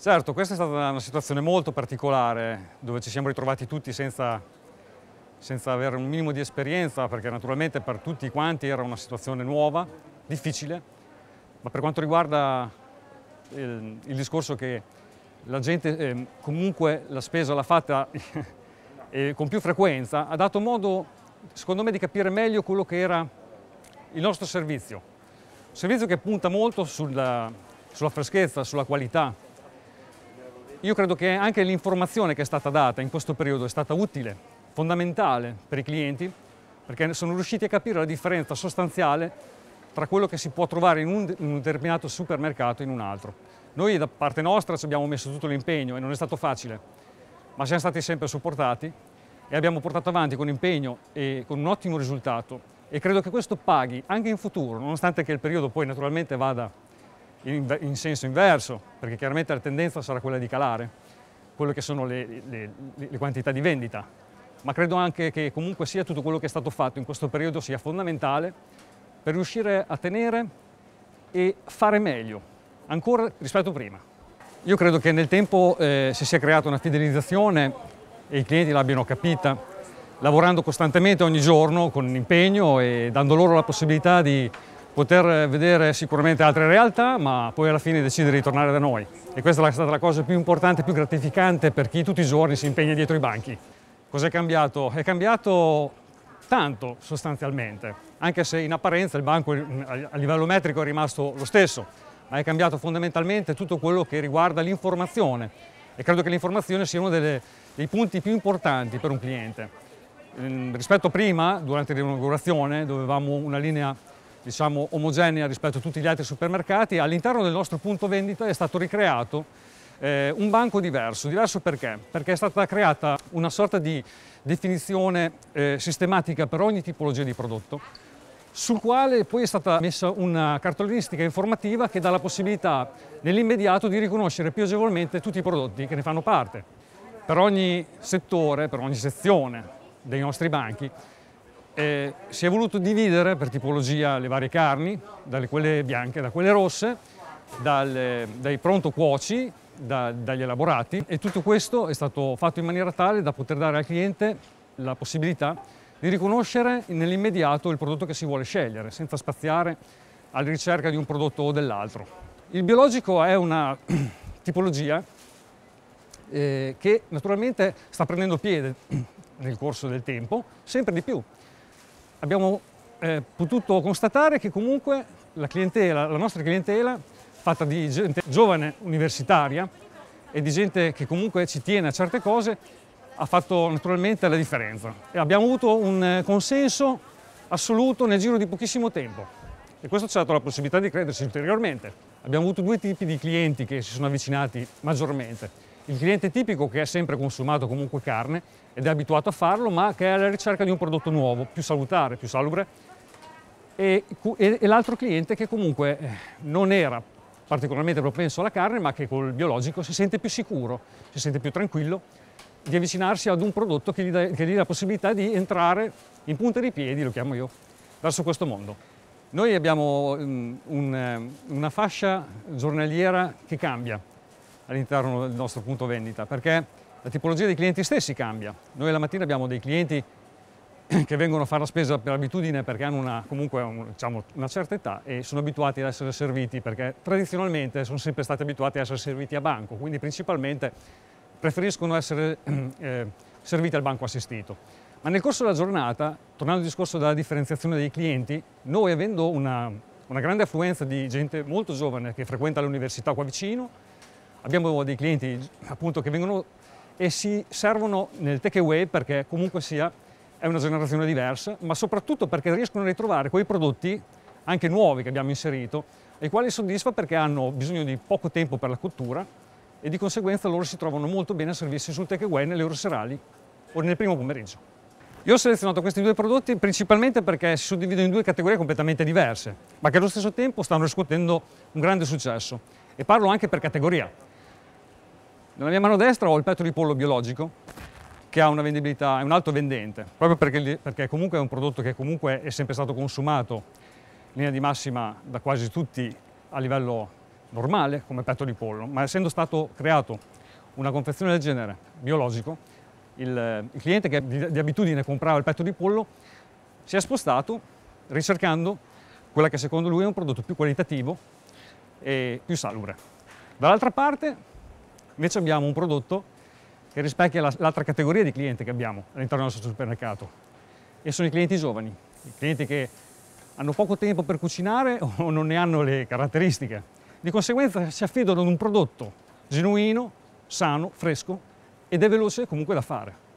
Certo, questa è stata una situazione molto particolare dove ci siamo ritrovati tutti senza, senza, avere un minimo di esperienza perché naturalmente per tutti quanti era una situazione nuova, difficile, ma per quanto riguarda il, il discorso che la gente eh, comunque la spesa l'ha fatta eh, con più frequenza, ha dato modo, secondo me, di capire meglio quello che era il nostro servizio. Un servizio che punta molto sulla, sulla freschezza, sulla qualità. Io credo che anche l'informazione che è stata data in questo periodo è stata utile, fondamentale per i clienti, perché sono riusciti a capire la differenza sostanziale tra quello che si può trovare in un, in un determinato supermercato e in un altro. Noi da parte nostra ci abbiamo messo tutto l'impegno e non è stato facile, ma siamo stati sempre supportati e abbiamo portato avanti con impegno e con un ottimo risultato e credo che questo paghi anche in futuro, nonostante che il periodo poi naturalmente vada in, in senso inverso, perché chiaramente la tendenza sarà quella di calare, quelle che sono le, le, le quantità di vendita, ma credo anche che comunque sia tutto quello che è stato fatto in questo periodo sia fondamentale per riuscire a tenere e fare meglio, ancora rispetto a prima. Io credo che nel tempo eh, si sia creata una fidelizzazione e i clienti l'abbiano capita, lavorando costantemente ogni giorno con impegno e dando loro la possibilità di poter vedere sicuramente altre realtà, ma poi alla fine decidere di tornare da noi. E questa è stata la cosa più importante, più gratificante per chi tutti i giorni si impegna dietro i banchi. Cos'è cambiato? È cambiato tanto sostanzialmente, anche se in apparenza il banco a livello metrico è rimasto lo stesso hai cambiato fondamentalmente tutto quello che riguarda l'informazione e credo che l'informazione sia uno delle, dei punti più importanti per un cliente. Ehm, rispetto a prima, durante l'inaugurazione, dove avevamo una linea diciamo, omogenea rispetto a tutti gli altri supermercati, all'interno del nostro punto vendita è stato ricreato eh, un banco diverso. Diverso perché? Perché è stata creata una sorta di definizione eh, sistematica per ogni tipologia di prodotto sul quale poi è stata messa una cartellonistica informativa che dà la possibilità nell'immediato di riconoscere più agevolmente tutti i prodotti che ne fanno parte. Per ogni settore, per ogni sezione dei nostri banchi eh, si è voluto dividere per tipologia le varie carni, dalle quelle bianche da quelle rosse, dalle, dai pronto cuoci, da, dagli elaborati e tutto questo è stato fatto in maniera tale da poter dare al cliente la possibilità di riconoscere nell'immediato il prodotto che si vuole scegliere, senza spaziare alla ricerca di un prodotto o dell'altro. Il biologico è una tipologia eh, che naturalmente sta prendendo piede nel corso del tempo, sempre di più. Abbiamo eh, potuto constatare che comunque la, clientela, la nostra clientela, fatta di gente giovane universitaria e di gente che comunque ci tiene a certe cose, ha fatto naturalmente la differenza. E abbiamo avuto un eh, consenso assoluto nel giro di pochissimo tempo e questo ci ha dato la possibilità di credersi ulteriormente. Abbiamo avuto due tipi di clienti che si sono avvicinati maggiormente. Il cliente tipico che ha sempre consumato comunque carne ed è abituato a farlo, ma che è alla ricerca di un prodotto nuovo, più salutare, più salubre, e, e, e l'altro cliente che comunque eh, non era particolarmente propenso alla carne, ma che col biologico si sente più sicuro, si sente più tranquillo di avvicinarsi ad un prodotto che gli, dà, che gli dà la possibilità di entrare in punta di piedi, lo chiamo io, verso questo mondo. Noi abbiamo um, un, eh, una fascia giornaliera che cambia all'interno del nostro punto vendita, perché la tipologia dei clienti stessi cambia. Noi la mattina abbiamo dei clienti che vengono a fare la spesa per abitudine perché hanno una, comunque un, diciamo, una certa età e sono abituati ad essere serviti perché tradizionalmente sono sempre stati abituati ad essere serviti a banco, quindi principalmente preferiscono essere eh, serviti al banco assistito. Ma nel corso della giornata, tornando al discorso della differenziazione dei clienti, noi avendo una, una grande affluenza di gente molto giovane che frequenta l'università qua vicino, abbiamo dei clienti appunto che vengono e si servono nel takeaway perché comunque sia è una generazione diversa, ma soprattutto perché riescono a ritrovare quei prodotti anche nuovi che abbiamo inserito, i quali soddisfa perché hanno bisogno di poco tempo per la cottura e di conseguenza loro si trovano molto bene a servirsi sul takeaway nelle ore serali o nel primo pomeriggio. Io ho selezionato questi due prodotti principalmente perché si suddividono in due categorie completamente diverse, ma che allo stesso tempo stanno riscuotendo un grande successo. E parlo anche per categoria. Nella mia mano destra ho il petto di pollo biologico, che ha una vendibilità, è un alto vendente, proprio perché, perché comunque è un prodotto che comunque è sempre stato consumato in linea di massima da quasi tutti a livello normale come petto di pollo, ma essendo stato creato una confezione del genere biologico, il, eh, il cliente che di, di abitudine comprava il petto di pollo si è spostato ricercando quella che secondo lui è un prodotto più qualitativo e più salubre. Dall'altra parte invece abbiamo un prodotto che rispecchia l'altra categoria di clienti che abbiamo all'interno del nostro supermercato e sono i clienti giovani, i clienti che hanno poco tempo per cucinare o non ne hanno le caratteristiche di conseguenza si affidano ad un prodotto genuino, sano, fresco ed è veloce comunque da fare.